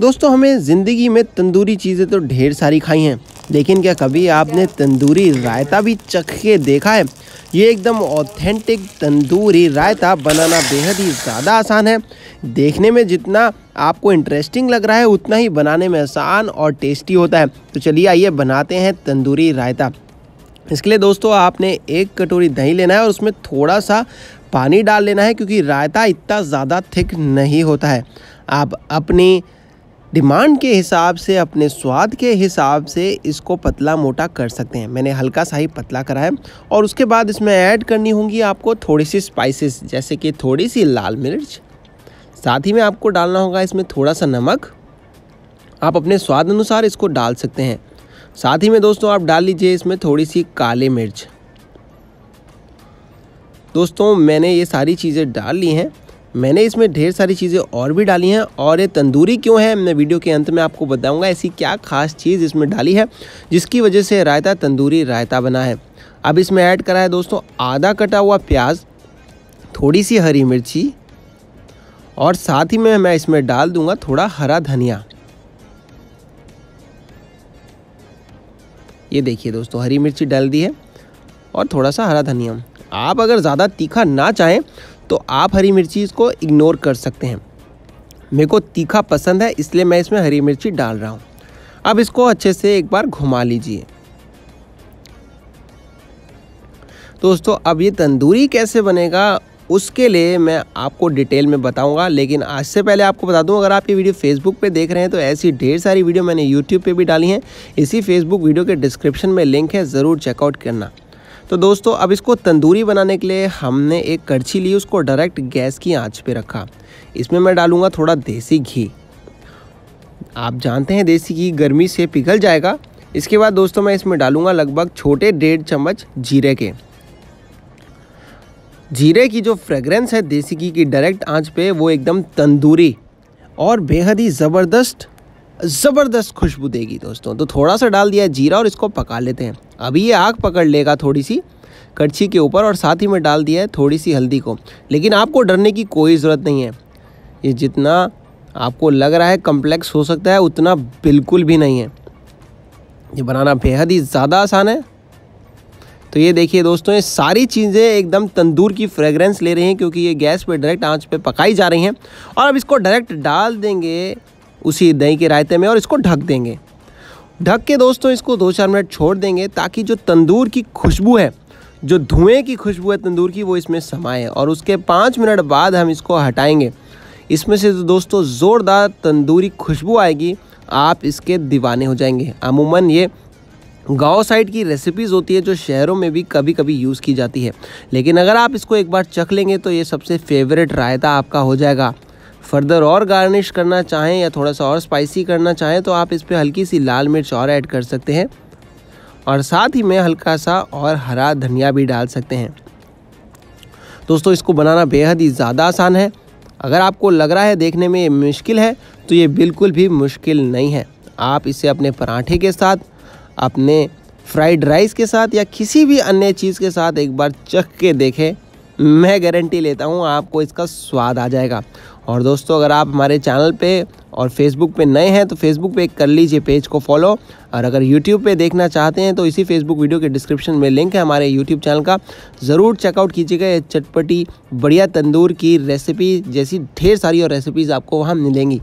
दोस्तों हमें ज़िंदगी में तंदूरी चीज़ें तो ढेर सारी खाई हैं लेकिन क्या कभी आपने तंदूरी रायता भी चख के देखा है ये एकदम ऑथेंटिक तंदूरी रायता बनाना बेहद ही ज़्यादा आसान है देखने में जितना आपको इंटरेस्टिंग लग रहा है उतना ही बनाने में आसान और टेस्टी होता है तो चलिए आइए बनाते हैं तंदूरी रायता इसके लिए दोस्तों आपने एक कटोरी दही लेना है और उसमें थोड़ा सा पानी डाल लेना है क्योंकि रायता इतना ज़्यादा थिक नहीं होता है आप अपनी डिमांड के हिसाब से अपने स्वाद के हिसाब से इसको पतला मोटा कर सकते हैं मैंने हल्का सा ही पतला करा है और उसके बाद इसमें ऐड करनी होगी आपको थोड़ी सी स्पाइसेस जैसे कि थोड़ी सी लाल मिर्च साथ ही में आपको डालना होगा इसमें थोड़ा सा नमक आप अपने स्वाद अनुसार इसको डाल सकते हैं साथ ही में दोस्तों आप डाल लीजिए इसमें थोड़ी सी काली मिर्च दोस्तों मैंने ये सारी चीज़ें डाल ली हैं मैंने इसमें ढेर सारी चीज़ें और भी डाली हैं और ये तंदूरी क्यों है मैं वीडियो के अंत में आपको बताऊंगा ऐसी क्या खास चीज़ इसमें डाली है जिसकी वजह से रायता तंदूरी रायता बना है अब इसमें ऐड करा है दोस्तों आधा कटा हुआ प्याज थोड़ी सी हरी मिर्ची और साथ ही में मैं इसमें डाल दूंगा थोड़ा हरा धनिया ये देखिए दोस्तों हरी मिर्ची डाल दी है और थोड़ा सा हरा धनिया आप अगर ज़्यादा तीखा ना चाहें तो आप हरी मिर्ची इसको इग्नोर कर सकते हैं मेरे को तीखा पसंद है इसलिए मैं इसमें हरी मिर्ची डाल रहा हूँ अब इसको अच्छे से एक बार घुमा लीजिए दोस्तों अब ये तंदूरी कैसे बनेगा उसके लिए मैं आपको डिटेल में बताऊंगा लेकिन आज से पहले आपको बता दूं अगर आप ये वीडियो फेसबुक पे देख रहे हैं तो ऐसी ढेर सारी वीडियो मैंने यूट्यूब पे भी डाली हैं इसी फेसबुक वीडियो के डिस्क्रिप्शन में लिंक है ज़रूर चेकआउट करना तो दोस्तों अब इसको तंदूरी बनाने के लिए हमने एक करछी ली उसको डायरेक्ट गैस की आंच पे रखा इसमें मैं डालूँगा थोड़ा देसी घी आप जानते हैं देसी घी गर्मी से पिघल जाएगा इसके बाद दोस्तों मैं इसमें डालूँगा लगभग छोटे डेढ़ चम्मच जीरे के जीरे की जो फ्रेगरेंस है देसी घी की डायरेक्ट आँच पर वो एकदम तंदूरी और बेहद ही ज़बरदस्त ज़बरदस्त खुशबू देगी दोस्तों तो थोड़ा सा डाल दिया जीरा और इसको पका लेते हैं अभी ये आग पकड़ लेगा थोड़ी सी कड़छी के ऊपर और साथ ही में डाल दिया है थोड़ी सी हल्दी को लेकिन आपको डरने की कोई ज़रूरत नहीं है ये जितना आपको लग रहा है कम्प्लेक्स हो सकता है उतना बिल्कुल भी नहीं है ये बनाना बेहद ही ज़्यादा आसान है तो ये देखिए दोस्तों ये सारी चीज़ें एकदम तंदूर की फ्रेगरेंस ले रही हैं क्योंकि ये गैस पे डायरेक्ट आंच पे पकाई जा रही हैं और अब इसको डायरेक्ट डाल देंगे उसी दही के रायते में और इसको ढक देंगे ढक के दोस्तों इसको दो चार मिनट छोड़ देंगे ताकि जो तंदूर की खुशबू है जो धुएं की खुशबू है तंदूर की वो इसमें समाए और उसके पाँच मिनट बाद हम इसको हटाएंगे इसमें से तो दोस्तों ज़ोरदार तंदूरी खुशबू आएगी आप इसके दीवाने हो जाएंगे अमूमन ये गांव साइड की रेसिपीज़ होती है जो शहरों में भी कभी कभी यूज़ की जाती है लेकिन अगर आप इसको एक बार चख लेंगे तो ये सबसे फेवरेट रायता आपका हो जाएगा फर्दर और गार्निश करना चाहें या थोड़ा सा और स्पाइसी करना चाहें तो आप इस पर हल्की सी लाल मिर्च और ऐड कर सकते हैं और साथ ही में हल्का सा और हरा धनिया भी डाल सकते हैं दोस्तों इसको बनाना बेहद ही ज़्यादा आसान है अगर आपको लग रहा है देखने में ये मुश्किल है तो ये बिल्कुल भी मुश्किल नहीं है आप इसे अपने पराठे के साथ अपने फ्राइड राइस के साथ या किसी भी अन्य चीज़ के साथ एक बार चख के देखें मैं गारंटी लेता हूँ आपको इसका स्वाद आ जाएगा और दोस्तों अगर आप हमारे चैनल पे और फेसबुक पे नए हैं तो फेसबुक पे कर लीजिए पेज को फॉलो और अगर यूट्यूब पे देखना चाहते हैं तो इसी फेसबुक वीडियो के डिस्क्रिप्शन में लिंक है हमारे यूट्यूब चैनल का ज़रूर चेकआउट कीजिएगा ये चटपटी बढ़िया तंदूर की रेसिपी जैसी ढेर सारी और रेसिपीज़ आपको वहाँ मिलेंगी